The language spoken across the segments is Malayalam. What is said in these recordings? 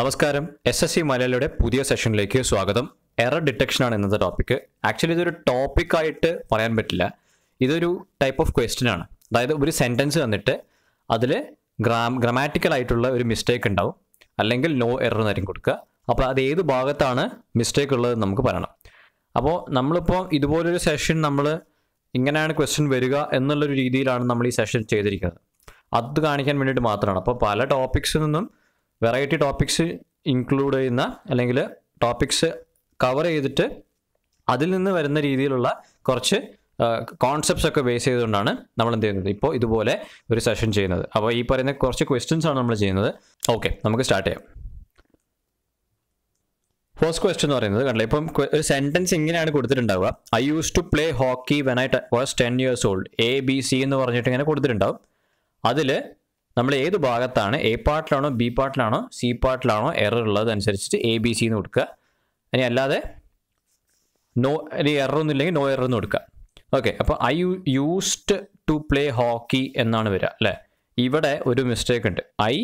നമസ്കാരം എസ് എസ് സി മലയാളിയുടെ പുതിയ സെഷനിലേക്ക് സ്വാഗതം എറർ ഡിറ്റക്ഷൻ ആണ് ഇന്നത്തെ ടോപ്പിക് ആക്ച്വലി ഇതൊരു ടോപ്പിക് ആയിട്ട് പറയാൻ പറ്റില്ല ഇതൊരു ടൈപ്പ് ഓഫ് ക്വസ്റ്റ്യൻ ആണ് അതായത് ഒരു സെന്റൻസ് തന്നിട്ട് അതിൽ ഗ്രാം ഗ്രാമാറ്റിക്കൽ ആയിട്ടുള്ള ഒരു മിസ്റ്റേക്ക് ഉണ്ടാവും അല്ലെങ്കിൽ നോ എറർ എന്നായിരിക്കും കൊടുക്കുക അപ്പോൾ അത് ഏത് ഭാഗത്താണ് മിസ്റ്റേക്ക് ഉള്ളത് നമുക്ക് പറയണം അപ്പോൾ നമ്മളിപ്പോൾ ഇതുപോലൊരു സെഷൻ നമ്മൾ ഇങ്ങനെയാണ് ക്വസ്റ്റ്യൻ വരിക എന്നുള്ളൊരു രീതിയിലാണ് നമ്മൾ ഈ സെഷൻ ചെയ്തിരിക്കുന്നത് അത് കാണിക്കാൻ വേണ്ടിയിട്ട് മാത്രമാണ് അപ്പോൾ പല ടോപ്പിക്സിൽ നിന്നും വെറൈറ്റി ടോപ്പിക്സ് ഇൻക്ലൂഡ് ചെയ്യുന്ന അല്ലെങ്കിൽ ടോപ്പിക്സ് കവർ ചെയ്തിട്ട് അതിൽ നിന്ന് വരുന്ന രീതിയിലുള്ള കുറച്ച് കോൺസെപ്റ്റ്സ് ഒക്കെ ബേസ് ചെയ്തുകൊണ്ടാണ് നമ്മൾ എന്ത് ചെയ്യുന്നത് ഇപ്പോൾ ഇതുപോലെ ഒരു സെഷൻ ചെയ്യുന്നത് അപ്പോൾ ഈ പറയുന്ന കുറച്ച് ക്വസ്റ്റ്യൻസ് ആണ് നമ്മൾ ചെയ്യുന്നത് ഓക്കെ നമുക്ക് സ്റ്റാർട്ട് ചെയ്യാം ഫസ്റ്റ് ക്വസ്റ്റ്യൻ എന്ന് പറയുന്നത് കണ്ടില്ല ഇപ്പം ഒരു സെൻറ്റൻസ് ഇങ്ങനെയാണ് കൊടുത്തിട്ടുണ്ടാവുക I use to play hockey when I was ten years old A B C എന്ന് പറഞ്ഞിട്ട് ഇങ്ങനെ കൊടുത്തിട്ടുണ്ടാവും അതിൽ നമ്മൾ ഏത് ഭാഗത്താണ് എ പാർട്ടിലാണോ ബി പാർട്ടിലാണോ സി പാർട്ടിലാണോ എറർ ഉള്ളത് അനുസരിച്ചിട്ട് എ ബി സി എന്ന് കൊടുക്കുക ഇനി അല്ലാതെ നോ എറർ ഒന്നും ഇല്ലെങ്കിൽ നോ എറർ എന്ന് കൊടുക്കുക ഓക്കെ അപ്പോൾ I used to play hockey എന്നാണ് വരിക അല്ലേ ഇവിടെ ഒരു മിസ്റ്റേക്ക് ഉണ്ട് ഐ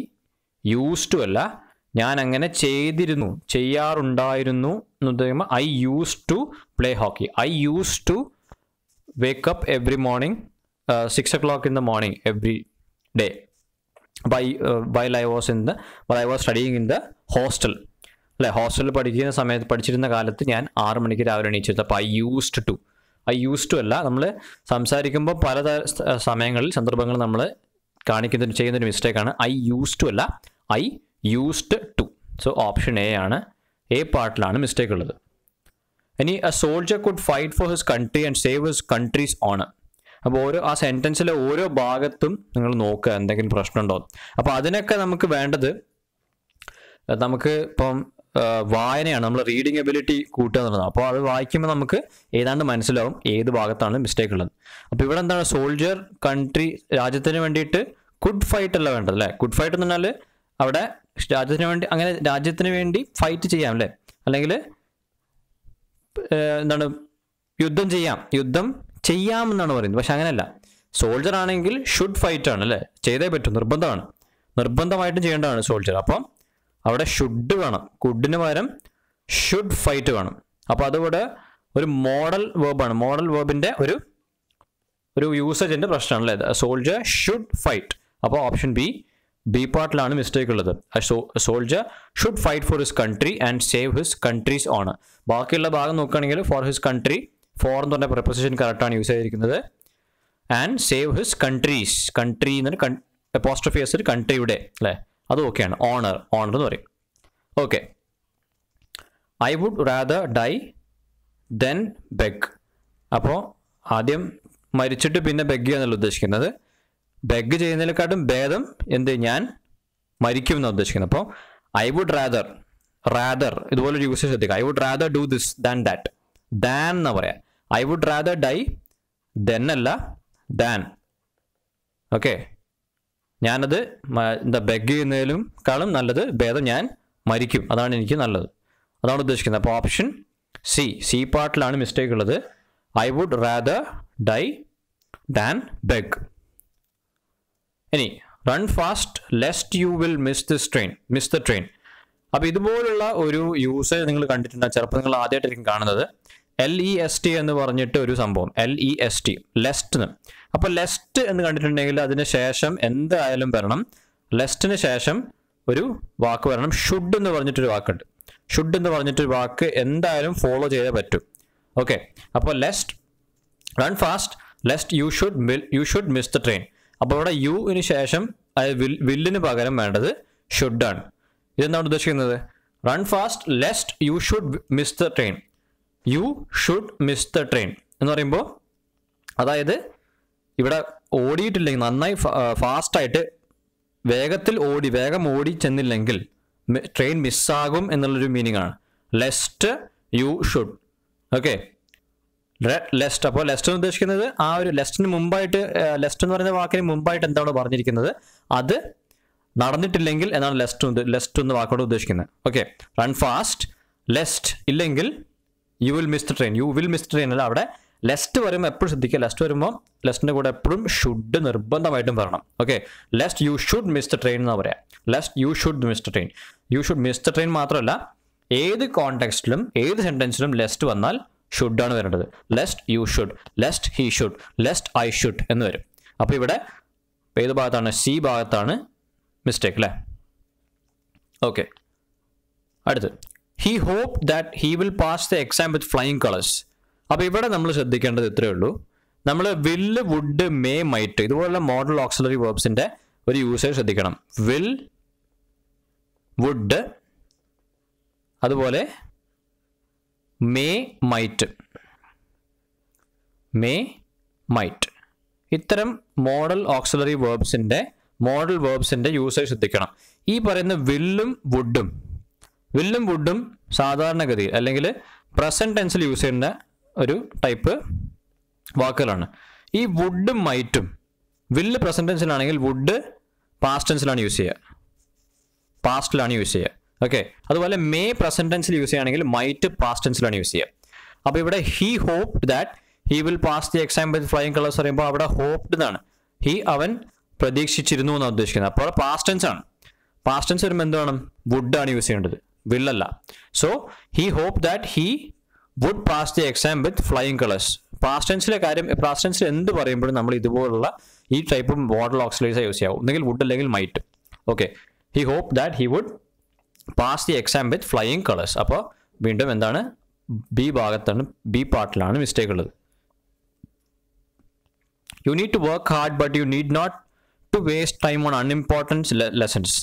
യൂസ്ഡു ടു അല്ല ഞാൻ അങ്ങനെ ചെയ്തിരുന്നു ചെയ്യാറുണ്ടായിരുന്നു എന്ന് പറയുമ്പോൾ I use to play hockey I use to wake up every morning six o'clock in the morning every day by uh, while was in the the I was studying in the hostel hostel അല്ലെ ഹോസ്റ്റലിൽ പഠിക്കുന്ന സമയത്ത് പഠിച്ചിരുന്ന കാലത്ത് ഞാൻ ആറ് മണിക്ക് രാവിലെ എണീച്ചിരുന്നു അപ്പോൾ I used to I use to അല്ല നമ്മൾ സംസാരിക്കുമ്പോൾ പല സമയങ്ങളിൽ സന്ദർഭങ്ങൾ നമ്മൾ കാണിക്കുന്ന ചെയ്യുന്നൊരു മിസ്റ്റേക്കാണ് ഐ യൂസ് ടു അല്ല I used to so option A ആണ് എ പാർട്ടിലാണ് മിസ്റ്റേക്ക് ഉള്ളത് ഇനി A soldier could fight for his country and save his country's honour അപ്പോൾ ഓരോ ആ സെൻറ്റൻസിലെ ഓരോ ഭാഗത്തും നിങ്ങൾ നോക്കുക എന്തെങ്കിലും പ്രശ്നമുണ്ടോ അപ്പോൾ അതിനൊക്കെ നമുക്ക് വേണ്ടത് നമുക്ക് ഇപ്പം വായനയാണ് നമ്മൾ റീഡിങ് എബിലിറ്റി കൂട്ടുക എന്നുള്ളത് അപ്പോൾ അത് വായിക്കുമ്പോൾ നമുക്ക് ഏതാണ്ട് മനസ്സിലാവും ഏത് ഭാഗത്താണ് മിസ്റ്റേക്ക് ഉള്ളത് അപ്പോൾ ഇവിടെ എന്താണ് സോൾജർ കൺട്രി രാജ്യത്തിന് വേണ്ടിയിട്ട് കുഡ് ഫൈറ്റ് അല്ല വേണ്ടത് അല്ലേ കുഡ് ഫൈറ്റ് എന്ന് പറഞ്ഞാൽ അവിടെ രാജ്യത്തിന് വേണ്ടി അങ്ങനെ രാജ്യത്തിന് വേണ്ടി ഫൈറ്റ് ചെയ്യാം അല്ലേ അല്ലെങ്കിൽ എന്താണ് യുദ്ധം ചെയ്യാം യുദ്ധം ചെയ്യാമെന്നാണ് പറയുന്നത് പക്ഷെ അങ്ങനെയല്ല സോൾജർ ആണെങ്കിൽ ഷുഡ് ഫൈറ്റ് ആണ് അല്ലേ ചെയ്തേ പറ്റും നിർബന്ധമാണ് നിർബന്ധമായിട്ടും ചെയ്യേണ്ടതാണ് സോൾജർ അപ്പം അവിടെ ഷുഡ് വേണം കുഡിന് പകരം ഷുഡ് ഫൈറ്റ് വേണം അപ്പോൾ അതുകൂടെ ഒരു മോഡൽ വേബാണ് മോഡൽ വേബിൻ്റെ ഒരു ഒരു യൂസേജിൻ്റെ പ്രശ്നമാണ് അല്ലേ സോൾജർ ഷുഡ് ഫൈറ്റ് അപ്പോൾ ഓപ്ഷൻ ബി ബി പാർട്ടിലാണ് മിസ്റ്റേക്ക് ഉള്ളത് soldier should fight for his country and save his country's on ബാക്കിയുള്ള ഭാഗം നോക്കുകയാണെങ്കിൽ ഫോർ ഹിസ് കൺട്രി ഫോർ എന്ന് പറഞ്ഞ പ്രപ്പോസിഷൻ കറക്റ്റാണ് യൂസ് ചെയ്തിരിക്കുന്നത് and save his country's country എന്നൊരു കൺ അപ്പോസ്ട്രഫി എസ് ഒരു കൺട്രിയുടെ അല്ലേ അത് ഓക്കെയാണ് ഓണർ ഓണർ എന്ന് പറയും okay I would rather die then beg അപ്പോൾ ആദ്യം മരിച്ചിട്ട് പിന്നെ ബെഗ് എന്നുള്ള ഉദ്ദേശിക്കുന്നത് ബെഗ് ചെയ്യുന്നതിനെക്കാട്ടും ഭേദം എന്ത് ഞാൻ മരിക്കും എന്നാണ് ഉദ്ദേശിക്കുന്നത് അപ്പോൾ ഐ വുഡ് റാദർ റാദർ ഇതുപോലെ ഒരു യൂസേജ് ശ്രദ്ധിക്കുക I would rather do this than that than എന്ന് പറയാം I would rather die then അല്ല ദാൻ ഓക്കെ ഞാനത് എന്താ ബെഗ് ചെയ്യുന്നതിലും കാളും നല്ലത് ഭേദം ഞാൻ മരിക്കും അതാണ് എനിക്ക് നല്ലത് അതാണ് ഉദ്ദേശിക്കുന്നത് അപ്പോൾ ഓപ്ഷൻ സി സി പാർട്ടിലാണ് മിസ്റ്റേക്ക് ഉള്ളത് I would rather die than beg ഇനി run fast lest you will miss this train miss the train അപ്പോൾ ഇതുപോലുള്ള ഒരു യൂസേജ് നിങ്ങൾ കണ്ടിട്ടുണ്ടാകും ചിലപ്പോൾ നിങ്ങൾ ആദ്യമായിട്ടായിരിക്കും കാണുന്നത് എൽ ഇ എസ് ടി എന്ന് പറഞ്ഞിട്ട് ഒരു സംഭവം L E S T lest അപ്പോൾ ലെസ്റ്റ് എന്ന് കണ്ടിട്ടുണ്ടെങ്കിൽ അതിന് ശേഷം എന്തായാലും വരണം ലെസ്റ്റിന് ശേഷം ഒരു വാക്ക് വരണം ഷുഡ് എന്ന് പറഞ്ഞിട്ടൊരു വാക്കുണ്ട് ഷുഡ് എന്ന് പറഞ്ഞിട്ടൊരു വാക്ക് എന്തായാലും ഫോളോ ചെയ്തേ പറ്റും ഓക്കെ അപ്പോൾ lest run fast lest you should you should miss the train അപ്പോൾ ഇവിടെ യുവിന് ശേഷം വില്ലിന് പകരം വേണ്ടത് ഷുഡാണ് ഇതെന്താണ് ഉദ്ദേശിക്കുന്നത് run fast lest you should miss the train you should miss the train എന്ന് പറയുമ്പോൾ അതായത് ഇവിടെ ഓടിയിട്ടില്ലെങ്കിൽ നന്നായി ഫാസ്റ്റായിട്ട് വേഗത്തിൽ ഓടി വേഗം ഓടി ചെന്നില്ലെങ്കിൽ ട്രെയിൻ മിസ്സാകും എന്നുള്ളൊരു മീനിങ് ആണ് lest you should okay lest അപ്പോൾ ലെസ്റ്റ് എന്ന് ഉദ്ദേശിക്കുന്നത് ആ ഒരു ലെസ്റ്റിന് മുമ്പായിട്ട് ലെസ്റ്റ് എന്ന് പറയുന്ന വാക്കിന് മുമ്പായിട്ട് എന്താണ് പറഞ്ഞിരിക്കുന്നത് അത് നടന്നിട്ടില്ലെങ്കിൽ എന്നാണ് ലെസ്റ്റ് ലെസ്റ്റ് എന്ന വാക്കോട് ഉദ്ദേശിക്കുന്നത് ഓക്കെ റൺ ഫാസ്റ്റ് ലെസ്റ്റ് ഇല്ലെങ്കിൽ you will miss the train you will miss the train അല്ല അവിടെ ലെസ്റ്റ് വരുമ്പോൾ എപ്പോഴും ശ്രദ്ധിക്കുക ലെസ്റ്റ് വരുമ്പോൾ ലെസ്റ്റിൻ്റെ കൂടെ എപ്പോഴും ഷുഡ് നിർബന്ധമായിട്ടും വരണം okay lest you should miss the train എന്ന് പറയാം lest you should miss the train you should miss the train മാത്രമല്ല ഏത് കോണ്ടെക്സ്റ്റിലും ഏത് സെൻറ്റൻസിലും ലെസ്റ്റ് വന്നാൽ ഷുഡാണ് വരേണ്ടത് lest you should lest he should lest I should എന്ന് വരും അപ്പോൾ ഇവിടെ ഏത് ഭാഗത്താണ് സി ഭാഗത്താണ് മിസ്റ്റേക്ക് അല്ലേ ഓക്കെ അടുത്ത് he hope that he will pass the exam with flying colours അപ്പോൾ ഇവിടെ നമ്മൾ ശ്രദ്ധിക്കേണ്ടത് ഇത്രയേ ഉള്ളൂ നമ്മൾ വില്ല് വുഡ് മേ മൈറ്റ് ഇതുപോലുള്ള മോഡൽ ഓക്സിലറി വേർബ്സിൻ്റെ ഒരു യൂസേജ് ശ്രദ്ധിക്കണം വിൽ വുഡ് അതുപോലെ മേ മൈറ്റ് മേ മൈറ്റ് ഇത്തരം മോഡൽ ഓക്സിലറി വേർബ്സിൻ്റെ മോഡൽ വേർബ്സിൻ്റെ യൂസേജ് ശ്രദ്ധിക്കണം ഈ പറയുന്ന വില്ലും വുഡും വില്ലും വുഡും സാധാരണഗതിയിൽ അല്ലെങ്കിൽ പ്രസന്റ് ടെൻസിൽ യൂസ് ചെയ്യുന്ന ഒരു ടൈപ്പ് വാക്കുകളാണ് ഈ വുഡും മൈറ്റും വില്ല് പ്രസന്റ് ടെൻസിലാണെങ്കിൽ വുഡ് പാസ്റ്റ് ടെൻസിലാണ് യൂസ് ചെയ്യുക പാസ്റ്റിലാണ് യൂസ് ചെയ്യുക ഓക്കെ അതുപോലെ മേ പ്രസന്റ് ടെൻസിൽ യൂസ് ചെയ്യുകയാണെങ്കിൽ മൈറ്റ് പാസ്റ്റ് ടെൻസിലാണ് യൂസ് ചെയ്യുക അപ്പോൾ ഇവിടെ he hope that he will pass the exam with flying colours പറയുമ്പോൾ അവിടെ ഹോപ്ഡ് എന്നാണ് ഹി അവൻ പ്രതീക്ഷിച്ചിരുന്നു എന്നാണ് ഉദ്ദേശിക്കുന്നത് അപ്പോൾ പാസ്റ്റ് ടെൻസ് ആണ് പാസ്റ്റ് ടെൻസ് വരുമ്പോൾ എന്താണ് വുഡ് ആണ് യൂസ് ചെയ്യേണ്ടത് ವಿಲ್ಲಲ್ಲ so he hope that he would pass the exam with flying colours പ്രാസ്റ്റൻസിലെ കാര്യം പ്രാസ്റ്റൻസിൽ എന്ത് പറയുമ്പോഴും നമ്മൾ ഇതുപോലുള്ള ഈ ടൈപ്പ് മോഡൽ ഓക്സിലൈസ് യൂസ് ചെയ്യാവും ഒന്നെങ്കിൽ വുഡ് അല്ലെങ്കിൽ might okay he hope that he would pass the exam with flying colours അപ്പോൾ വീണ്ടും എന്താണ് ബി ഭാഗത്താണ് ബി പാർട്ടിലാണ് മിസ്റ്റേക്ക് ഉള്ളത് you need to work hard but you need not to waste time on unimportant lessons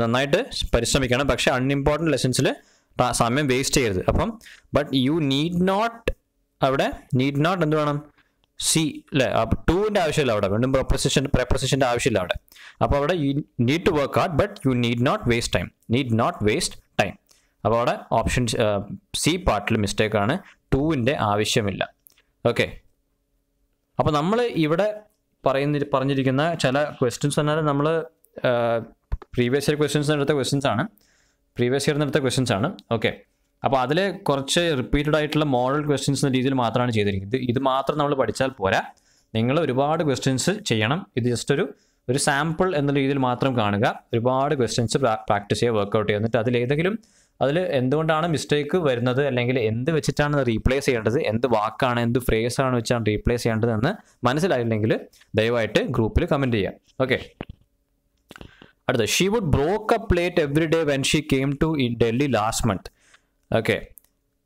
നന്നായിട്ട് പരിശ്രമിക്കണം പക്ഷെ അൺഇമ്പോർട്ടൻ്റ് ലെസൺസിൽ സമയം വേസ്റ്റ് ചെയ്യരുത് അപ്പം ബട്ട് യു നീഡ് നോട്ട് അവിടെ നീഡ് നോട്ട് എന്ത് വേണം സി അല്ലേ ടൂവിൻ്റെ ആവശ്യമില്ല അവിടെ വീണ്ടും പ്രൊപ്പസിഷൻ പ്രൊപ്പസിഷൻ്റെ ആവശ്യമില്ല അവിടെ അപ്പോൾ അവിടെ you need to work out but you need not waste time need not waste time അപ്പോൾ അവിടെ ഓപ്ഷൻ സി പാർട്ടിൽ മിസ്റ്റേക്കാണ് ടൂവിൻ്റെ ആവശ്യമില്ല ഓക്കെ അപ്പോൾ നമ്മൾ ഇവിടെ പറയുന്ന പറഞ്ഞിരിക്കുന്ന ചില ക്വസ്റ്റ്യൻസ് എന്നാൽ നമ്മൾ പ്രീവിയസ് ഇയർ ക്വസ്റ്റ്യൻസ് എടുത്ത ക്വസ്റ്റ്യൻസ് ആണ് പ്രീവിയസ് ഇയറിന് എടുത്ത ക്വസ്റ്റ്യൻസ് ആണ് ഓക്കെ അപ്പോൾ അതിൽ കുറച്ച് റിപ്പീറ്റഡ് ആയിട്ടുള്ള മോഡൽ ക്വസ്റ്റ്യൻസ് എന്ന രീതിയിൽ മാത്രമാണ് ചെയ്തിരിക്കുന്നത് ഇത് മാത്രം നമ്മൾ പഠിച്ചാൽ പോരാ നിങ്ങൾ ഒരുപാട് ക്വസ്റ്റ്യൻസ് ചെയ്യണം ഇത് ജസ്റ്റ് ഒരു ഒരു സാമ്പിൾ എന്ന രീതിയിൽ മാത്രം കാണുക ഒരുപാട് ക്വസ്റ്റ്യൻസ് പ്രാക്ടീസ് ചെയ്യുക വർക്കൗട്ട് ചെയ്യുക എന്നിട്ട് അതിലേതെങ്കിലും അതിൽ എന്തുകൊണ്ടാണ് മിസ്റ്റേക്ക് വരുന്നത് അല്ലെങ്കിൽ എന്ത് വെച്ചിട്ടാണ് റീപ്ലേസ് ചെയ്യേണ്ടത് എന്ത് വാക്കാണ് എന്ത് ഫ്രേസാണ് വെച്ചാണ് റീപ്ലേസ് ചെയ്യേണ്ടത് എന്ന് മനസ്സിലായില്ലെങ്കിൽ ദയവായിട്ട് ഗ്രൂപ്പിൽ കമൻറ്റ് ചെയ്യുക ഓക്കെ അടുത്ത she would broke up plate every day when she came to in Delhi last month okay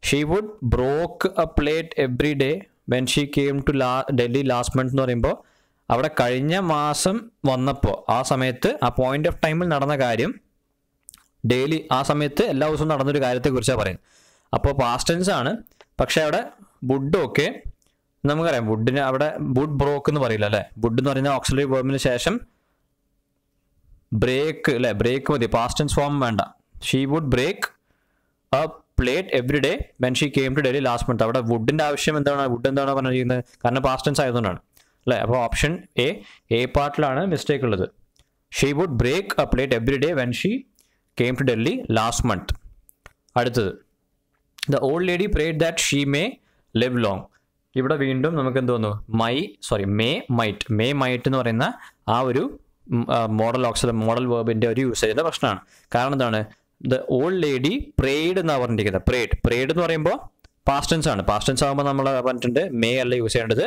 she would broke up plate every day when she came to ലാ ഡൽഹി ലാസ്റ്റ് മന്ത് എന്ന് പറയുമ്പോൾ അവിടെ കഴിഞ്ഞ മാസം വന്നപ്പോൾ ആ സമയത്ത് ആ പോയിന്റ് ഓഫ് ടൈമിൽ നടന്ന കാര്യം ഡെയിലി ആ സമയത്ത് എല്ലാ ദിവസവും നടന്നൊരു കാര്യത്തെക്കുറിച്ചാണ് പറയുന്നത് അപ്പോൾ പാസ്റ്റൻസ് ആണ് പക്ഷേ അവിടെ വുഡൊക്കെ നമുക്കറിയാം വുഡിന് അവിടെ വുഡ് ബ്രോക്ക് എന്ന് പറയില്ല അല്ലേ വുഡ് എന്ന് പറയുന്ന ഓക്സിലറി വേർമിന് ശേഷം ബ്രേക്ക് അല്ലെ ബ്രേക്ക് മതി പാസ്റ്റ് ആൻഡ് ഫോം വേണ്ട she would break a plate every day when she came to Delhi last month അവിടെ വുഡിൻ്റെ ആവശ്യം എന്താണ് വുഡ് എന്താണ് പറഞ്ഞിരിക്കുന്നത് കാരണം പാസ്റ്റ് ടെൻസ് ആയതുകൊണ്ടാണ് അല്ലേ അപ്പോൾ ഓപ്ഷൻ എ എ പാർട്ടിലാണ് മിസ്റ്റേക്ക് ഉള്ളത് she would break a plate every day when she came to Delhi last month അടുത്തത് the old lady prayed that she may live long ഇവിടെ വീണ്ടും നമുക്ക് എന്ത് തോന്നുന്നു my sorry may might may might എന്ന് പറയുന്ന ആ ഒരു മോഡൽ ഓക്സിലെ മോഡൽ വേബിൻ്റെ ഒരു യൂസേജിൻ്റെ പ്രശ്നമാണ് കാരണം എന്താണ് ദ ഓൾഡ് ലേഡി പ്രേഡ് എന്നാണ് പറഞ്ഞിരിക്കുന്നത് പ്രേഡ് പ്രേഡ് എന്ന് പറയുമ്പോൾ പാസ്റ്റൻസ് ആണ് പാസ്റ്റൻസ് ആകുമ്പോൾ നമ്മൾ പറഞ്ഞിട്ടുണ്ട് മേ അല്ല യൂസ് ചെയ്യേണ്ടത്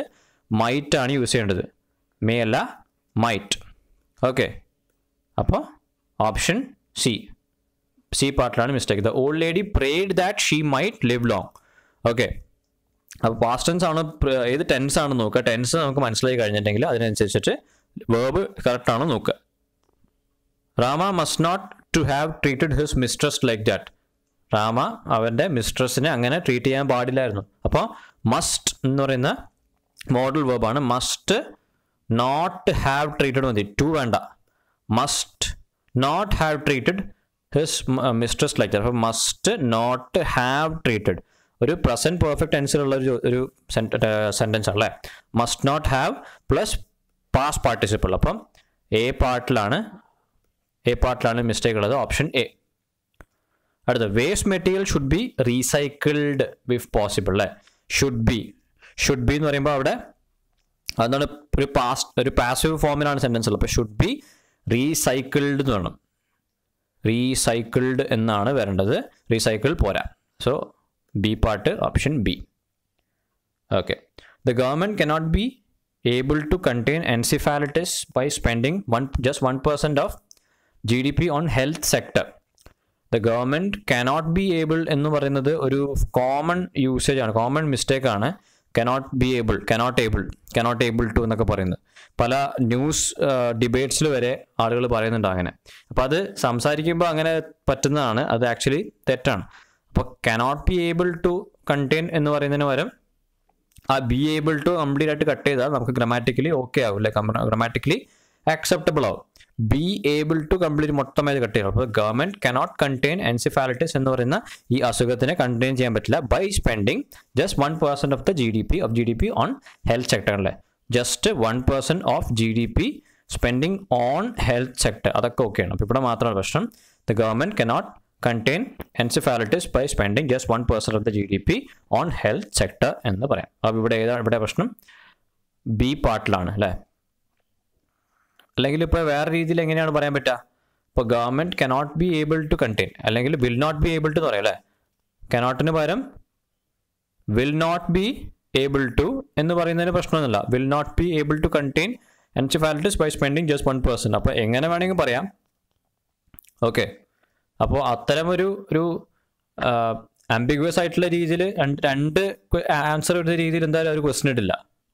മൈറ്റ് ആണ് യൂസ് ചെയ്യേണ്ടത് മേ അല്ല മൈറ്റ് ഓക്കെ അപ്പോൾ ഓപ്ഷൻ സി സി പാർട്ടിലാണ് mistake the old lady prayed that she might live long okay അപ്പോൾ പാസ്റ്റൻസ് ആണ് ഏത് ടെൻസ് ആണെന്ന് നോക്കുക ടെൻസ് നമുക്ക് മനസ്സിലായി കഴിഞ്ഞിട്ടുണ്ടെങ്കിൽ അതിനനുസരിച്ചിട്ട് വേർബ് കറക്റ്റാണ് നോക്കുക Rama must not to have treated his mistress like that Rama അവൻ്റെ മിസ്ട്രസ്സിനെ അങ്ങനെ ട്രീറ്റ് ചെയ്യാൻ പാടില്ലായിരുന്നു അപ്പോൾ മസ്റ്റ് എന്ന് പറയുന്ന മോഡൽ വേർബാണ് മസ്റ്റ് നോട്ട് ഹാവ് ട്രീറ്റഡ് മതി ടു വേണ്ട must not have treated his mistress like that അപ്പോൾ മസ്റ്റ് നോട്ട് ഹാവ് ട്രീറ്റഡ് ഒരു പ്രസൻറ്റ് പെർഫെക്റ്റ് ടെൻസിലുള്ള ഒരു ഒരു സെൻറ്റൻസ് uh, ആണല്ലേ must not have plus past participle അപ്പം എ പാർട്ടിലാണ് എ പാർട്ടിലാണ് മിസ്റ്റേക്ക് ഉള്ളത് ഓപ്ഷൻ എ അടുത്ത waste material should be recycled if possible അല്ലേ ഷുഡ് ബി ഷുഡ് ബി എന്ന് പറയുമ്പോൾ അവിടെ അതാണ് ഒരു പാസ് ഒരു പാസീവ് ഫോമിലാണ് സെൻറ്റൻസ് ഉള്ളത് അപ്പോൾ ഷുഡ് ബി റീസൈക്കിൾഡ് എന്ന് വേണം റീസൈക്കിൾഡ് എന്നാണ് വരേണ്ടത് റീസൈക്കിൾ പോരാ so B part option B okay the government cannot be able to contain encephalitis by spending one just 1% of GDP on health sector. The government cannot be able എന്ന് പറയുന്നത് ഒരു കോമൺ യൂസേജ് ആണ് കോമൺ മിസ്റ്റേക്ക് ആണ് cannot be able cannot able cannot able to എന്നൊക്കെ പറയുന്നത് പല ന്യൂസ് ഡിബേറ്റ്സിൽ വരെ ആളുകൾ പറയുന്നുണ്ട് അങ്ങനെ അപ്പോൾ അത് സംസാരിക്കുമ്പോൾ അങ്ങനെ പറ്റുന്നതാണ് അത് ആക്ച്വലി തെറ്റാണ് അപ്പോൾ cannot be able to contain എന്ന് പറയുന്നതിന് പകരം ആ ബി ഏബിൾ ടു കംപ്ലീറ്റ് ആയിട്ട് കട്ട് ചെയ്താൽ നമുക്ക് ഗ്രമാറ്റിക്കലി ഓക്കെ ആവും അല്ലെ ഗ്രമാറ്റിക്കലി ആക്സെപ്റ്റബിൾ ആവും ബി ഏബിൾ ടു കംപ്ലീറ്റ് മൊത്തമായി കട്ട് ചെയ്യണം അപ്പോൾ ഗവൺമെന്റ് കനോട്ട് കണ്ടെയ്ൻ എൻസിഫാലിറ്റിസ് എന്ന് പറയുന്ന ഈ അസുഖത്തിനെ കണ്ടെയ്ൻ ചെയ്യാൻ പറ്റില്ല by spending just one percent of the G D P of G D P on health sector അല്ലേ just one percent of G D P spending on health sector അതൊക്കെ ഓക്കെയാണ് അപ്പോൾ ഇവിടെ മാത്രമാണ് പ്രശ്നം the government cannot contain encephalitis by spending just one person of the G D P on health sector എന്ന് പറയാം അപ്പോൾ ഇവിടെ ഏതാണ് ഇവിടെ പ്രശ്നം ബി പാർട്ടിലാണ് അല്ലേ അല്ലെങ്കിൽ ഇപ്പോൾ വേറെ രീതിയിൽ എങ്ങനെയാണ് പറയാൻ പറ്റുക ഇപ്പോൾ government cannot be able to contain അല്ലെങ്കിൽ will not be able to എന്ന് പറയാം അല്ലേ കനോട്ടിന് പകരം will not be able to എന്ന് പറയുന്നതിന് പ്രശ്നമൊന്നുമില്ല will not be able to contain encephalitis by spending just one person അപ്പോൾ എങ്ങനെ വേണമെങ്കിൽ പറയാം ഓക്കെ അപ്പോൾ അത്തരം ഒരു ഒരു ആംബിഗ്വസ് ആയിട്ടുള്ള രീതിയിൽ രണ്ട് ആൻസർ ഇടുന്ന രീതിയിൽ എന്തായാലും ഒരു ക്വസ്റ്റൻ ഇടില്ല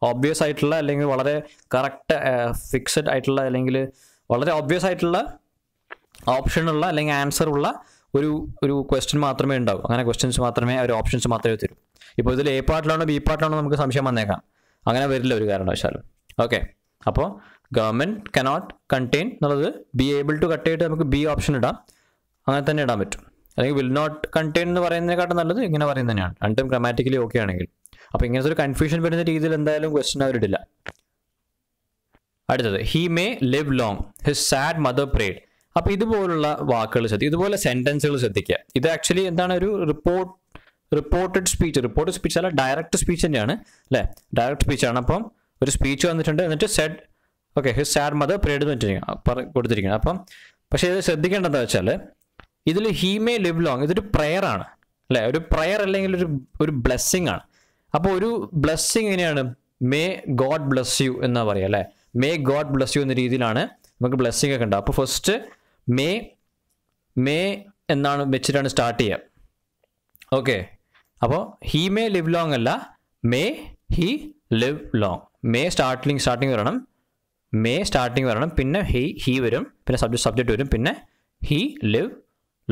ഓബ്വിയസ് ആയിട്ടുള്ള അല്ലെങ്കിൽ വളരെ കറക്റ്റ് ഫിക്സഡ് ആയിട്ടുള്ള അല്ലെങ്കിൽ വളരെ ഓബ്വിയസ് ആയിട്ടുള്ള ഓപ്ഷനുള്ള അല്ലെങ്കിൽ ആൻസർ ഉള്ള ഒരു ഒരു ക്വസ്റ്റ്യൻ മാത്രമേ ഉണ്ടാവൂ അങ്ങനെ ക്വസ്റ്റ്യൻസ് മാത്രമേ ഒരു ഓപ്ഷൻസ് മാത്രമേ തരൂ ഇപ്പോൾ ഇതിൽ എ പാർട്ടിലാണോ ബി പാർട്ടിലാണോ നമുക്ക് സംശയം വന്നേക്കാം അങ്ങനെ വരില്ല ഒരു കാരണവശാലും ഓക്കെ അപ്പോൾ ഗവൺമെൻറ് കനോട്ട് കണ്ടെയ്ൻ എന്നുള്ളത് ബി ഏബിൾ ടു കട്ട് ചെയ്തിട്ട് നമുക്ക് ബി ഓപ്ഷൻ ഇടാം അങ്ങനെ തന്നെ ഇടാൻ പറ്റും അല്ലെങ്കിൽ വിൽ നോട്ട് കണ്ടെയ്ൻ എന്ന് പറയുന്നതിനെക്കാട്ടും നല്ലത് ഇങ്ങനെ പറയുന്നത് തന്നെയാണ് രണ്ടും ഗ്രാമാറ്റിക്കലി ഓക്കെ ആണെങ്കിൽ അപ്പോൾ ഇങ്ങനത്തെ ഒരു കൺഫ്യൂഷൻ വരുന്ന രീതിയിൽ എന്തായാലും ക്വസ്റ്റൻ അവരിടില്ല അടുത്തത് he may live long his sad mother prayed അപ്പോൾ ഇതുപോലുള്ള വാക്കുകൾ ശ്രദ്ധിക്കുക ഇതുപോലെ സെൻറ്റൻസുകൾ ശ്രദ്ധിക്കുക ഇത് ആക്ച്വലി എന്താണ് ഒരു report reported speech reported speech അല്ല ഡയറക്റ്റ് സ്പീച്ച് തന്നെയാണ് അല്ലേ ഡയറക്റ്റ് സ്പീച്ചാണ് അപ്പം ഒരു സ്പീച്ച് വന്നിട്ടുണ്ട് എന്നിട്ട് said okay his sad mother prayed എന്ന് വെച്ചിരിക്കണം കൊടുത്തിരിക്കണം അപ്പം പക്ഷേ ഇത് ശ്രദ്ധിക്കേണ്ടതെന്ന് വെച്ചാൽ ഇതിൽ ഹീ ലിവ് ലോങ് ഇതൊരു പ്രെയർ ആണ് അല്ലേ ഒരു പ്രെയർ അല്ലെങ്കിൽ ഒരു ഒരു ബ്ലെസ്സിങ് ആണ് അപ്പോൾ ഒരു ബ്ലെസ്സിങ് എങ്ങനെയാണ് മേ ഗോഡ് ബ്ലെസ് യു എന്നാ പറയുക അല്ലേ മേ ഗോഡ് ബ്ലെസ് യു എന്ന രീതിയിലാണ് നമുക്ക് ബ്ലെസ്സിങ് ഒക്കെ ഉണ്ടാവും അപ്പോൾ ഫസ്റ്റ് മേ മേ എന്നാണ് വെച്ചിട്ടാണ് സ്റ്റാർട്ട് ചെയ്യുക ഓക്കെ അപ്പോൾ ഹീ മേ ലിവ് ലോങ് അല്ല may he live long may starting starting വരണം മേ സ്റ്റാർട്ടിങ് വരണം പിന്നെ ഹി ഹി വരും പിന്നെ സബ്ജക്ട് സബ്ജക്റ്റ് വരും പിന്നെ ഹി ലിവ്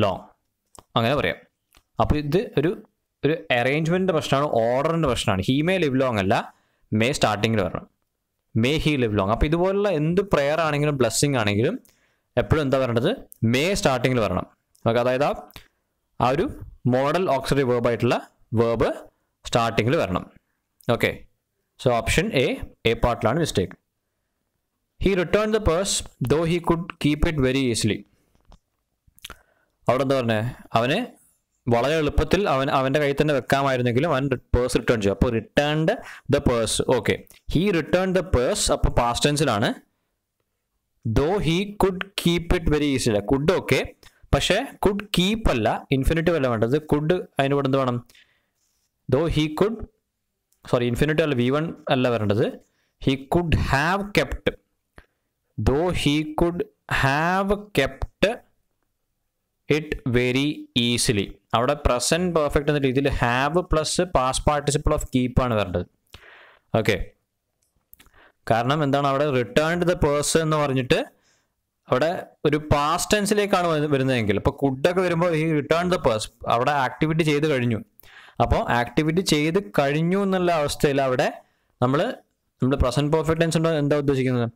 ലോങ് അങ്ങനെ പറയാം അപ്പോൾ ഇത് ഒരു ഒരു അറേഞ്ച്മെൻ്റിൻ്റെ പ്രശ്നമാണ് ഓർഡറിൻ്റെ പ്രശ്നമാണ് ഹീ മേ ലിവ് ലോങ് അല്ല മേ സ്റ്റാർട്ടിങ്ങിൽ വരണം മേ ഹീ ലിവ് ലോങ് അപ്പോൾ ഇതുപോലുള്ള എന്ത് പ്രെയർ ആണെങ്കിലും ബ്ലെസ്സിങ് ആണെങ്കിലും എപ്പോഴും എന്താ പറയേണ്ടത് മേ സ്റ്റാർട്ടിങ്ങിൽ വരണം നമുക്ക് അതായത് ആ ഒരു മോഡൽ ഓക്സിഡറി വേർബ് ആയിട്ടുള്ള വേർബ് സ്റ്റാർട്ടിങ്ങിൽ വരണം okay so option A A പാർട്ടിലാണ് mistake he return the purse though he could keep it very easily അവിടെ എന്താ പറഞ്ഞേ അവന് വളരെ എളുപ്പത്തിൽ അവൻ അവൻ്റെ കയ്യിൽ തന്നെ വെക്കാമായിരുന്നെങ്കിലും അവൻ പേഴ്സ് റിട്ടേൺ ചെയ്യും അപ്പോൾ returned the purse okay he return the purse അപ്പോൾ പാസ്റ്റ് ടെൻസിലാണ് though he could keep it very easy അല്ല കുഡ് ഓക്കെ പക്ഷേ കുഡ് കീപ്പ് അല്ല ഇൻഫിനിറ്റീവ് അല്ല വേണ്ടത് കുഡ് അതിന് കൂടെ എന്ത് വേണം though he could sorry infinitive അല്ല വി വൺ അല്ല വരേണ്ടത് he could have kept though he could have kept it very easily അവിടെ പ്രസൻറ്റ് പെർഫെക്റ്റ് എന്ന രീതിയിൽ have plus past participle of keep ആണ് വരേണ്ടത് ഓക്കെ കാരണം എന്താണ് അവിടെ റിട്ടേൺ ടു ദ പേഴ്സൺ എന്ന് പറഞ്ഞിട്ട് അവിടെ ഒരു പാസ്റ്റ് ടെൻസിലേക്കാണ് വരുന്നതെങ്കിൽ ഇപ്പോൾ കുഡൊക്കെ വരുമ്പോൾ ഈ റിട്ടേൺ ദ പേഴ്സ് അവിടെ ആക്ടിവിറ്റി ചെയ്ത് കഴിഞ്ഞു അപ്പോൾ ആക്ടിവിറ്റി ചെയ്ത് കഴിഞ്ഞു എന്നുള്ള അവസ്ഥയിൽ അവിടെ നമ്മൾ നമ്മൾ പ്രസൻറ്റ് പെർഫെക്റ്റ് ടെൻസ് ഉണ്ടോ എന്താ ഉദ്ദേശിക്കുന്നത്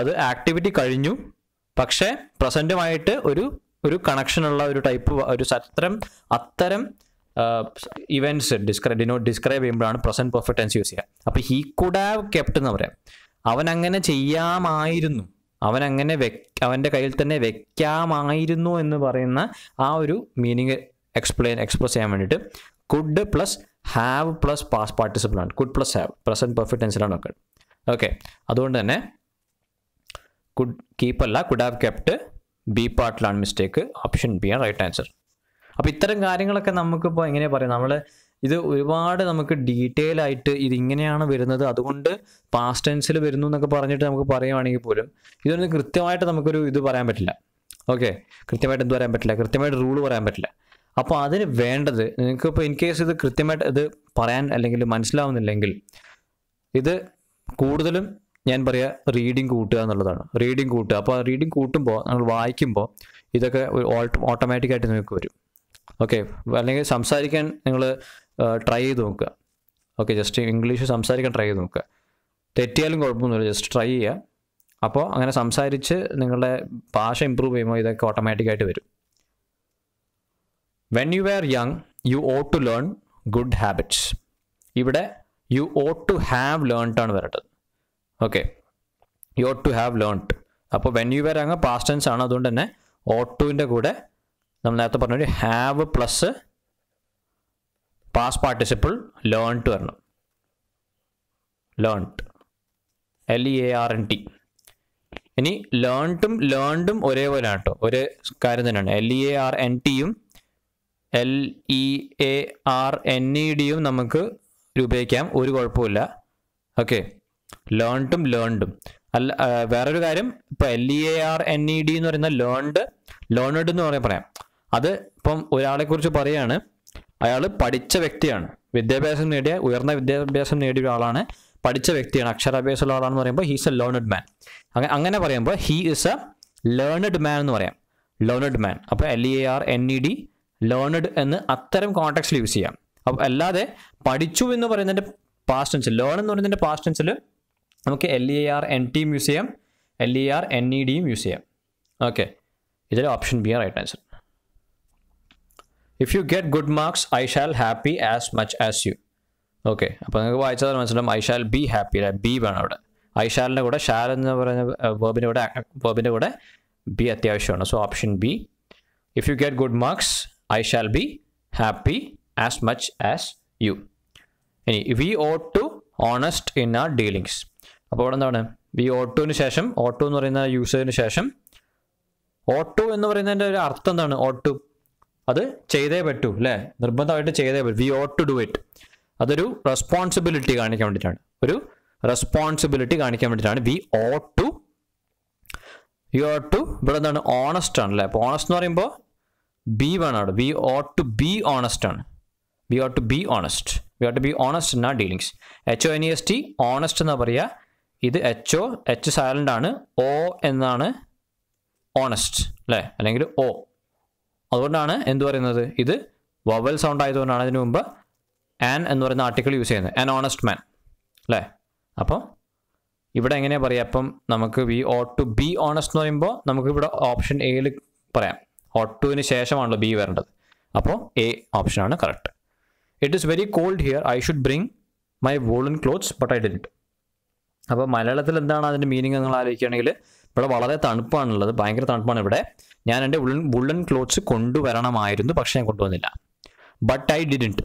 അത് ആക്ടിവിറ്റി കഴിഞ്ഞു പക്ഷേ പ്രസൻറ്റുമായിട്ട് ഒരു ഒരു കണക്ഷനുള്ള ഒരു ടൈപ്പ് ഒരു അത്തരം അത്തരം ഇവൻസ് ഡിസ്ക്രൈബ് ഡിനോട്ട് ഡിസ്ക്രൈബ് ചെയ്യുമ്പോഴാണ് പ്രസൻറ്റ് പെർഫെക്റ്റ് ടെൻസ് യൂസ് ചെയ്യുക അപ്പോൾ ഹീ കുഡ് ഹാവ് കെപ്റ്റ് എന്ന് പറയാം അവൻ അങ്ങനെ ചെയ്യാമായിരുന്നു അവൻ അങ്ങനെ വെ അവൻ്റെ കയ്യിൽ തന്നെ വെക്കാമായിരുന്നു എന്ന് പറയുന്ന ആ ഒരു മീനിങ് എക്സ്പ്ലെയിൻ എക്സ്പ്രസ് ചെയ്യാൻ വേണ്ടിയിട്ട് could plus have plus past participle ആണ് could plus have present perfect ടെൻസിലാണ് ഒക്കെ ഓക്കെ അതുകൊണ്ട് തന്നെ കുഡ് കീപ്പല്ല അല്ല കുഡ് ഹാവ് കെപ്റ്റ് ബി പാർട്ടിലാണ് മിസ്റ്റേക്ക് ഓപ്ഷൻ ബി ആണ് റൈറ്റ് ആൻസർ അപ്പോൾ ഇത്തരം കാര്യങ്ങളൊക്കെ നമുക്കിപ്പോൾ എങ്ങനെ പറയാം നമ്മൾ ഇത് ഒരുപാട് നമുക്ക് ഡീറ്റെയിൽ ആയിട്ട് ഇത് ഇങ്ങനെയാണ് വരുന്നത് അതുകൊണ്ട് പാസ്റ്റ് ടെൻസിൽ വരുന്നു എന്നൊക്കെ പറഞ്ഞിട്ട് നമുക്ക് പറയുകയാണെങ്കിൽ പോലും ഇതൊന്നും കൃത്യമായിട്ട് നമുക്കൊരു ഇത് പറയാൻ പറ്റില്ല ഓക്കെ കൃത്യമായിട്ട് എന്ത് പറയാൻ പറ്റില്ല കൃത്യമായിട്ട് റൂള് പറയാൻ പറ്റില്ല അപ്പോൾ അതിന് വേണ്ടത് നിങ്ങൾക്കിപ്പോൾ ഇൻ കേസ് ഇത് കൃത്യമായിട്ട് ഇത് പറയാൻ അല്ലെങ്കിൽ മനസ്സിലാവുന്നില്ലെങ്കിൽ ഇത് കൂടുതലും ഞാൻ പറയാ റീഡിങ് കൂട്ടുക എന്നുള്ളതാണ് റീഡിങ് കൂട്ടുക അപ്പോൾ റീഡിങ് കൂട്ടുമ്പോൾ നമ്മൾ വായിക്കുമ്പോൾ ഇതൊക്കെ ഓട്ടോമാറ്റിക്കായിട്ട് നിങ്ങൾക്ക് വരും ഓക്കെ അല്ലെങ്കിൽ സംസാരിക്കാൻ നിങ്ങൾ ട്രൈ ചെയ്ത് നോക്കുക ഓക്കെ ജസ്റ്റ് ഇംഗ്ലീഷ് സംസാരിക്കാൻ ട്രൈ ചെയ്ത് നോക്കുക തെറ്റിയാലും കുഴപ്പമൊന്നുമില്ല ജസ്റ്റ് ട്രൈ ചെയ്യുക അപ്പോൾ അങ്ങനെ സംസാരിച്ച് നിങ്ങളുടെ ഭാഷ ഇമ്പ്രൂവ് ചെയ്യുമ്പോൾ ഇതൊക്കെ ഓട്ടോമാറ്റിക്കായിട്ട് വരും when you are young you ought to learn good habits ഇവിടെ യു ഓട്ട് ടു ഹാവ് ആണ് വരേണ്ടത് okay you ought to have learned അപ്പോൾ വെൻ യു വേർ അങ്ങ് പാസ്റ്റ് ടെൻസ് ആണ് അതുകൊണ്ട് തന്നെ ഓട്ടുവിൻ്റെ കൂടെ നമ്മൾ നേരത്തെ പറഞ്ഞൊരു have plus past participle learned വരണം learned L E A R N T ഇനി ലേൺഡും ലേൺഡും ഒരേപോലെ കേട്ടോ ഒരേ കാര്യം തന്നെയാണ് L E A R N ടിയും L E A R N E ഡിയും നമുക്ക് ഉപയോഗിക്കാം ഒരു കുഴപ്പമില്ല ഓക്കെ ലേൺഡും ലേൺഡും അല്ല വേറൊരു കാര്യം ഇപ്പൊ L E A R N E D എന്ന് പറയുന്ന ലേൺഡ് ലേണഡ് എന്ന് പറയാൻ പറയാം അത് ഇപ്പം ഒരാളെ കുറിച്ച് പറയുകയാണ് അയാൾ പഠിച്ച വ്യക്തിയാണ് വിദ്യാഭ്യാസം നേടിയ ഉയർന്ന വിദ്യാഭ്യാസം നേടിയ ഒരാളാണ് പഠിച്ച വ്യക്തിയാണ് അക്ഷരാഭ്യാസമുള്ള ആളാണെന്ന് പറയുമ്പോൾ ഹീസ് എ ലേണഡ് മാൻ അങ്ങനെ അങ്ങനെ പറയുമ്പോൾ he is a learned man എന്ന് പറയാം ലേണഡ് മാൻ അപ്പോൾ L E R N E D learned എന്ന് അത്തരം കോൺടാക്ട്സിൽ യൂസ് ചെയ്യാം അപ്പോൾ അല്ലാതെ പഠിച്ചു എന്ന് പറയുന്നതിൻ്റെ പാസ്റ്റ് ടെൻസിൽ ലേൺ എന്ന് പറയുന്നതിൻ്റെ പാസ്റ്റ് ടെൻസിൽ നമുക്ക് L E R N use ചെയ്യാം L E R N E use ചെയ്യാം ഓക്കെ ഇതിൽ option B right answer if you get good marks I shall happy as much as you okay അപ്പോൾ നിങ്ങൾക്ക് വായിച്ചാൽ മനസ്സിലാവും ഐ ഷാൽ ബി ഹാപ്പി അല്ലെ ബി വേണം അവിടെ ഐ ഷാലിൻ്റെ കൂടെ ഷാൽ എന്ന് പറയുന്ന വേബിൻ്റെ കൂടെ വേബിൻ്റെ കൂടെ ബി അത്യാവശ്യമാണ് so option B if you get good marks I shall be happy as much as you ഇനി we ought to honest in our dealings അപ്പോൾ അവിടെ എന്താണ് വി ഓട്ടോന് ശേഷം ഓട്ടോ എന്ന് പറയുന്ന യൂസേജിന് ശേഷം ഓട്ടോ എന്ന് പറയുന്നതിൻ്റെ ഒരു അർത്ഥം എന്താണ് ഓട്ടോ അത് ചെയ്തേ പറ്റൂ അല്ലേ നിർബന്ധമായിട്ട് ചെയ്തേ പറ്റൂ we ought to do it അതൊരു റെസ്പോൺസിബിലിറ്റി കാണിക്കാൻ വേണ്ടിയിട്ടാണ് ഒരു റെസ്പോൺസിബിലിറ്റി കാണിക്കാൻ വേണ്ടിയിട്ടാണ് we ought to you ought to ഇവിടെ എന്താണ് ഓണസ്റ്റ് ആണ് അല്ലേ അപ്പോൾ ഓണസ്റ്റ് എന്ന് പറയുമ്പോൾ ബി വേണം അവിടെ we ought to be honest ആണ് we ought to be honest we ought to be honest in ആ dealings H O N E S T honest എന്ന് പറയുക ഇത് എച്ച് ഒ എച്ച് സൈലൻ്റ് ആണ് ഒ എന്നാണ് ഓണസ്റ്റ് അല്ലേ അല്ലെങ്കിൽ ഒ അതുകൊണ്ടാണ് എന്ത് പറയുന്നത് ഇത് വവൽ സൗണ്ട് ആയതുകൊണ്ടാണ് അതിനു മുമ്പ് ആൻ എന്ന് പറയുന്ന ആർട്ടിക്കിൾ യൂസ് ചെയ്യുന്നത് ആൻ ഓണസ്റ്റ് മാൻ അല്ലേ അപ്പോൾ ഇവിടെ എങ്ങനെയാണ് പറയുക അപ്പം നമുക്ക് we ought to be honest എന്ന് പറയുമ്പോൾ നമുക്ക് ഇവിടെ ഓപ്ഷൻ എയിൽ പറയാം ഓട്ട് ടുവിന് ശേഷമാണല്ലോ ബി വരേണ്ടത് അപ്പോൾ എ ഓപ്ഷനാണ് correct it is very cold here I should bring my woollen clothes but I didn't അപ്പോൾ മലയാളത്തിൽ എന്താണ് അതിൻ്റെ മീനിങ് നിങ്ങൾ ആലോചിക്കുകയാണെങ്കിൽ ഇവിടെ വളരെ തണുപ്പാണുള്ളത് ഭയങ്കര തണുപ്പാണ് ഇവിടെ ഞാൻ എൻ്റെ ഉള്ളൻ വുള്ളൻ ക്ലോത്ത്സ് കൊണ്ടുവരണമായിരുന്നു പക്ഷേ ഞാൻ കൊണ്ടുവന്നില്ല but I didn't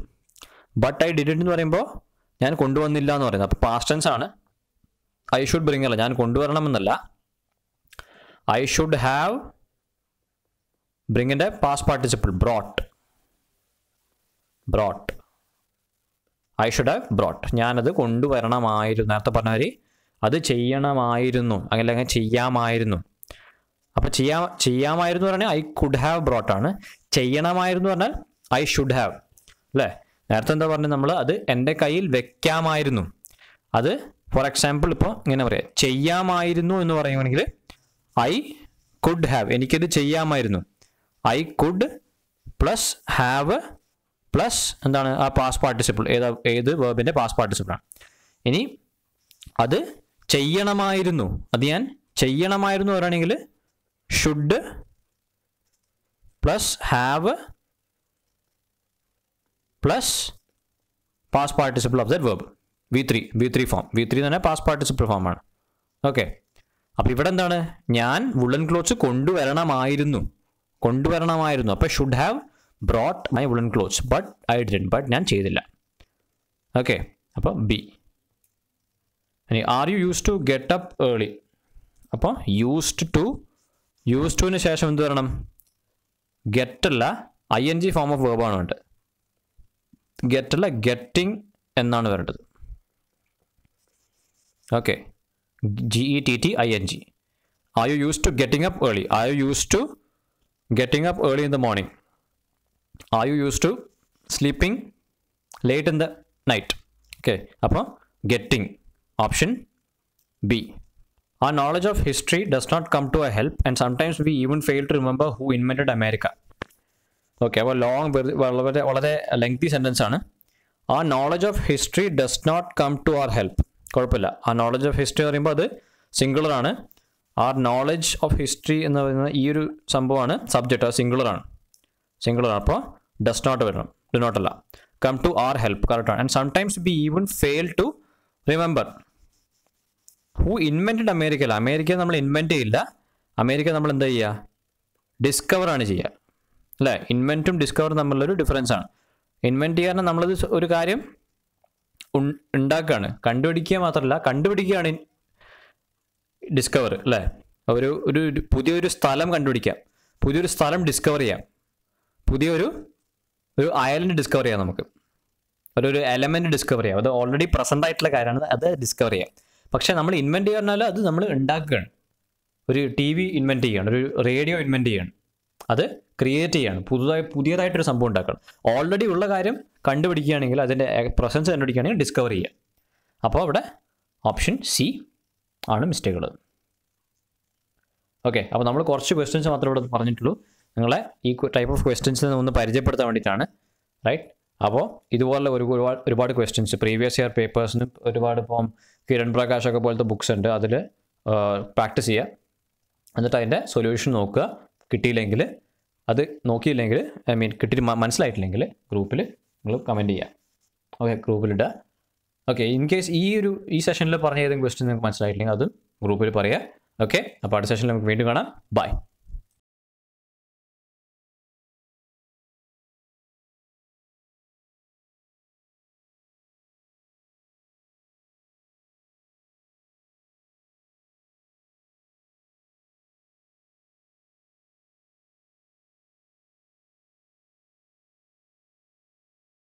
but I didn't എന്ന് പറയുമ്പോൾ ഞാൻ കൊണ്ടുവന്നില്ല എന്ന് പറയുന്നത് അപ്പോൾ പാസ്റ്റൻസ് ആണ് ഐ ഷുഡ് ബ്രിങ് അല്ല ഞാൻ കൊണ്ടുവരണമെന്നല്ല ഐ ഷുഡ് ഹാവ് ബ്രിങ്ങിൻ്റെ past participle brought brought I should have brought ഞാനത് കൊണ്ടുവരണമായിരുന്നു നേരത്തെ പറഞ്ഞ മാതിരി അത് ചെയ്യണമായിരുന്നു അങ്ങനെ അങ്ങനെ ചെയ്യാമായിരുന്നു അപ്പോൾ ചെയ്യാ ചെയ്യാമായിരുന്നു പറഞ്ഞാൽ ഐ കുഡ് ഹാവ് ബ്രോട്ട് ആണ് ചെയ്യണമായിരുന്നു പറഞ്ഞാൽ ഐ ഷുഡ് ഹാവ് അല്ലേ നേരത്തെ എന്താ പറഞ്ഞത് നമ്മൾ അത് എൻ്റെ കയ്യിൽ വെക്കാമായിരുന്നു അത് ഫോർ എക്സാമ്പിൾ ഇപ്പോൾ ഇങ്ങനെ പറയാം ചെയ്യാമായിരുന്നു എന്ന് പറയുകയാണെങ്കിൽ ഐ കുഡ് ഹാവ് എനിക്കിത് ചെയ്യാമായിരുന്നു I could plus have plus എന്താണ് ആ പാസ് പാർട്ടിസിപ്പിൾ ഏതാ ഏത് വേബിൻ്റെ പാസ് ആണ് ഇനി അത് ചെയ്യണമായിരുന്നു അത് ഞാൻ ചെയ്യണമായിരുന്നു പറയുകയാണെങ്കിൽ should plus have plus past participle of that verb V three V three form V three തന്നെ പാസ് പാർട്ടിസിപ്പിൾ ഫോമാണ് ഓക്കെ അപ്പോൾ ഇവിടെ എന്താണ് ഞാൻ വുളൻ ക്ലോത്ത്സ് കൊണ്ടുവരണമായിരുന്നു കൊണ്ടുവരണമായിരുന്നു അപ്പോൾ should have brought my woollen clothes but I didn't but ഞാൻ ചെയ്തില്ല ഓക്കെ അപ്പോൾ ബി ഇനി are you use to get up early അപ്പോൾ യൂസ്ഡ് ടു യൂസ് ടുവിന് ശേഷം എന്ത് വരണം ഗെറ്റല്ല I N G form of വേർബാണ് വേണ്ടത് ഗെറ്റല്ല ഗെറ്റിങ് എന്നാണ് വരേണ്ടത് okay G E T T I N G I you use to getting up early I you use to getting up early in the morning I you use to sleeping late in the night okay അപ്പോൾ getting Option B. Our knowledge of history does not come to a help and sometimes we even fail to remember who invented America. Okay അപ്പോൾ ലോങ് വളരെ വളരെ ലെങ്തി സെൻറ്റൻസ് ആണ് ആ knowledge of history does not come to our help കുഴപ്പമില്ല ആ നോളജ് ഓഫ് ഹിസ്റ്ററി എന്ന് പറയുമ്പോൾ അത് സിംഗുലർ ആണ് ആർ നോളജ് ഓഫ് ഹിസ്റ്ററി എന്ന് പറയുന്ന ഈ ഒരു സംഭവമാണ് സബ്ജക്റ്റ് അത് സിംഗുലർ ആണ് സിംഗുലർ ആണ് അപ്പോൾ ഡസ് നോട്ട് വരണം ഡു നോട്ട് അല്ല come to our help correct ആണ് and sometimes we even fail to remember who invented അല്ല അമേരിക്ക നമ്മൾ ഇൻവെൻറ്റ് ചെയ്യില്ല അമേരിക്ക നമ്മൾ എന്താ ചെയ്യുക ഡിസ്കവറാണ് ചെയ്യുക അല്ലേ ഇൻവെൻറ്റും ഡിസ്കവറും തമ്മിലൊരു ഡിഫറൻസ് ആണ് ഇൻവെൻറ്റ് ചെയ്യാൻ നമ്മളത് ഒരു കാര്യം ഉണ്ടാക്കുകയാണ് കണ്ടുപിടിക്കുക മാത്രമല്ല കണ്ടുപിടിക്കുകയാണ് ഡിസ്കവർ അല്ലേ ഒരു ഒരു പുതിയൊരു സ്ഥലം കണ്ടുപിടിക്കാം പുതിയൊരു സ്ഥലം ഡിസ്കവർ ചെയ്യാം പുതിയൊരു ഒരു അയലൻഡ് ഡിസ്കവർ ചെയ്യാം നമുക്ക് ഒരു ഒരു എലമെൻറ്റ് ഡിസ്കവർ ചെയ്യാം അത് ഓൾറെഡി പ്രസൻ്റ് ആയിട്ടുള്ള കാര്യമാണ് അത് ഡിസ്കവർ ചെയ്യാം പക്ഷേ നമ്മൾ ഇൻവെൻറ്റ് ചെയ്യാൻ അത് നമ്മൾ ഉണ്ടാക്കുകയാണ് ഒരു ടി വി ഇൻവെൻറ്റ് ചെയ്യണം ഒരു റേഡിയോ ഇൻവെൻറ്റ് ചെയ്യണം അത് ക്രിയേറ്റ് ചെയ്യണം പുതുതായി പുതിയതായിട്ടൊരു സംഭവം ഉണ്ടാക്കണം ഓൾറെഡി ഉള്ള കാര്യം കണ്ടുപിടിക്കുകയാണെങ്കിൽ അതിൻ്റെ പ്രസൻസ് കണ്ടുപിടിക്കുകയാണെങ്കിൽ ഡിസ്കവർ ചെയ്യുക അപ്പോൾ അവിടെ ഓപ്ഷൻ സി ആണ് മിസ്റ്റേക്കുകൾ ഓക്കെ അപ്പോൾ നമ്മൾ കുറച്ച് ക്വസ്റ്റ്യൻസ് മാത്രമേ ഇവിടെ പറഞ്ഞിട്ടുള്ളൂ നിങ്ങളെ ഈ ടൈപ്പ് ഓഫ് ക്വസ്റ്റ്യൻസിൽ ഒന്ന് പരിചയപ്പെടുത്താൻ വേണ്ടിയിട്ടാണ് റൈറ്റ് അപ്പോൾ ഇതുപോലുള്ള ഒരു ഒരുപാട് ഒരുപാട് ക്വസ്റ്റ്യൻസ് പ്രീവിയസ് ഇയർ പേപ്പേഴ്സിന് ഒരുപാട് ഇപ്പം കിരൺ പ്രകാശ് ഒക്കെ പോലത്തെ ബുക്സ് ഉണ്ട് അതിൽ പ്രാക്ടീസ് ചെയ്യുക എന്നിട്ട് അതിൻ്റെ സൊല്യൂഷൻ നോക്കുക കിട്ടിയില്ലെങ്കിൽ അത് നോക്കിയില്ലെങ്കിൽ ഐ മീൻ കിട്ടി മനസ്സിലായിട്ടില്ലെങ്കിൽ ഗ്രൂപ്പിൽ നിങ്ങൾ കമൻറ്റ് ചെയ്യുക ഓക്കെ ഗ്രൂപ്പിലിടുക ഓക്കെ ഇൻ കേസ് ഈ ഒരു ഈ സെഷനിൽ പറഞ്ഞ ഏതെങ്കിലും ക്വസ്റ്റ്യൻ നിങ്ങൾക്ക് മനസ്സിലായിട്ടില്ലെങ്കിൽ അത് ഗ്രൂപ്പിൽ പറയുക ഓക്കെ അപ്പോൾ അടുത്ത സെഷനിൽ നമുക്ക് വീണ്ടും കാണാം ബൈ